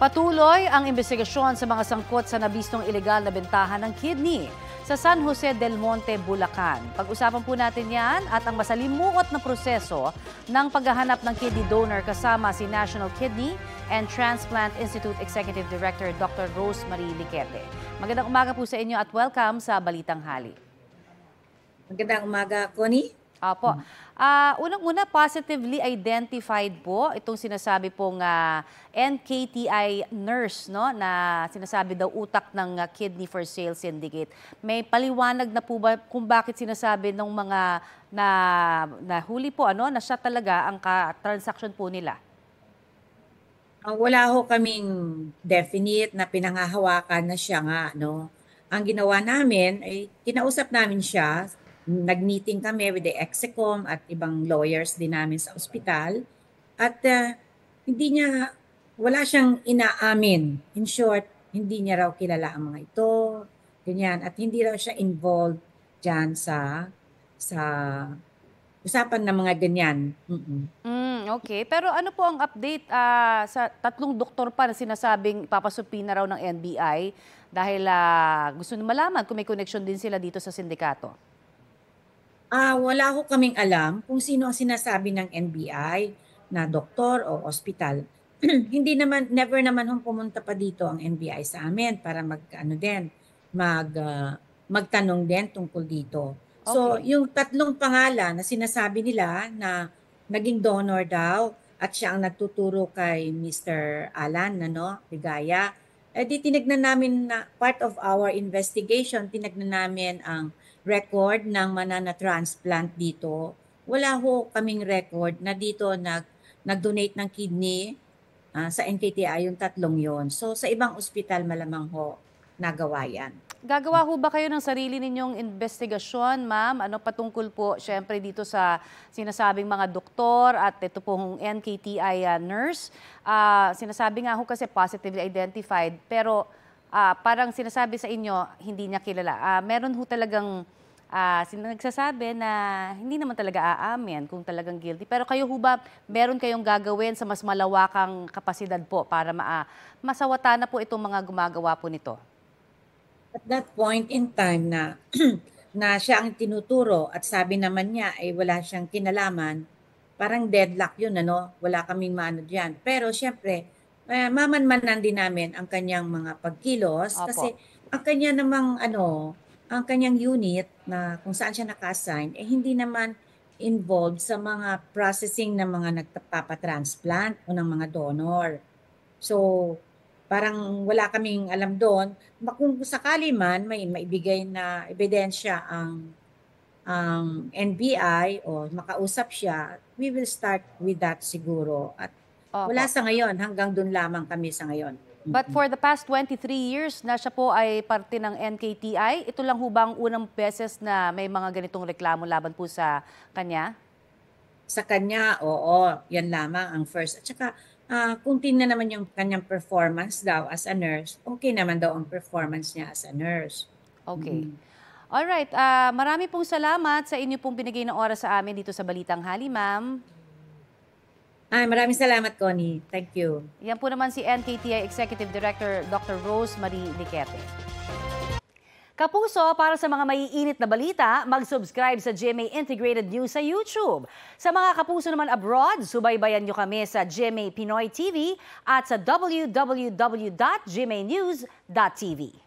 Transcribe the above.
Patuloy ang investigasyon sa mga sangkot sa nabistong ilegal na bentahan ng kidney sa San Jose del Monte, Bulacan. Pag-usapan po natin yan at ang masalimuot na proseso ng paghahanap ng kidney donor kasama si National Kidney and Transplant Institute Executive Director Dr. Rosemary Likete. Magandang umaga po sa inyo at welcome sa Balitang Hali. Magandang umaga, Connie. Apo. Uh, hmm. ah, Unang-una, positively identified po itong sinasabi pong uh, ah, NKTI nurse no, na sinasabi daw utak ng uh, Kidney for Sale Syndicate. May paliwanag na po ba kung bakit sinasabi ng mga na, na huli po ano, na siya talaga ang transaction po nila? Uh, wala ho kaming definite na pinangahawakan na siya nga. No? Ang ginawa namin ay kinausap namin siya nag-meeting kami with the execom at ibang lawyers din namin sa ospital. At uh, hindi niya, wala siyang inaamin. In short, hindi niya raw kilala ang mga ito, ganyan. At hindi raw siya involved dyan sa, sa usapan ng mga ganyan. mm okay. Pero ano po ang update uh, sa tatlong doktor pa na sinasabing papasupina raw ng NBI dahil uh, gusto nyo malaman kung may connection din sila dito sa sindikato? Ah, wala ho kaming alam kung sino ang sinasabi ng NBI na doktor o ospital. Hindi naman never naman hong pumunta pa dito ang NBI sa amin para mag ano din, mag uh, magtanong din tungkol dito. Okay. So, yung tatlong pangalan na sinasabi nila na naging donor daw at siya ang nagtuturo kay Mr. Alan na no, Ligaya. Eh di tinignan namin na part of our investigation, tinignan namin ang record ng manana-transplant dito. Wala ho kaming record na dito nag, nag-donate ng kidney uh, sa NKTI yung tatlong yon. So sa ibang ospital malamang ho nagawa yan. Gagawa ho ba kayo ng sarili ninyong investigasyon, ma'am? Ano patungkol po, syempre, dito sa sinasabing mga doktor at ito pong NKTI uh, ah, nurse? Uh, sinasabi nga ho kasi positively identified, pero uh, parang sinasabi sa inyo, hindi niya kilala. Uh, meron ho talagang uh, nagsasabi na hindi naman talaga aamin kung talagang guilty. Pero kayo ho ba, meron kayong gagawin sa mas malawakang kapasidad po para ma masawata na po itong mga gumagawa po nito? At that point in time na na siya ang tinuturo at sabi naman niya ay wala siyang kinalaman, parang deadlock yun, ano? Wala kaming mano diyan. Pero siyempre, eh, mamanmanan din namin ang kanyang mga pagkilos Opo. kasi ang kanya namang ano, ang kanyang unit na kung saan siya naka-assign eh hindi naman involved sa mga processing ng mga nagpapatransplant o ng mga donor. So, parang wala kaming alam doon. Kung sakali man may maibigay na ebidensya ang ang NBI o makausap siya, we will start with that siguro at Opo. Wala sa ngayon, hanggang doon lamang kami sa ngayon. But mm-hmm. for the past 23 years na siya po ay parte ng NKTI, ito lang hubang unang beses na may mga ganitong reklamo laban po sa kanya? Sa kanya, oo. Yan lamang ang first. At saka, uh, kung tingnan naman yung kanyang performance daw as a nurse, okay naman daw ang performance niya as a nurse. Okay. Mm-hmm. Alright, uh, marami pong salamat sa inyo pong binigay ng oras sa amin dito sa Balitang Hali, ma'am. Ay, maraming salamat, Connie. Thank you. Yan po naman si NKTI Executive Director Dr. Rose Marie Liquete. Kapuso, para sa mga maiinit na balita, mag-subscribe sa GMA Integrated News sa YouTube. Sa mga kapuso naman abroad, subaybayan nyo kami sa GMA Pinoy TV at sa www.gmanews.tv.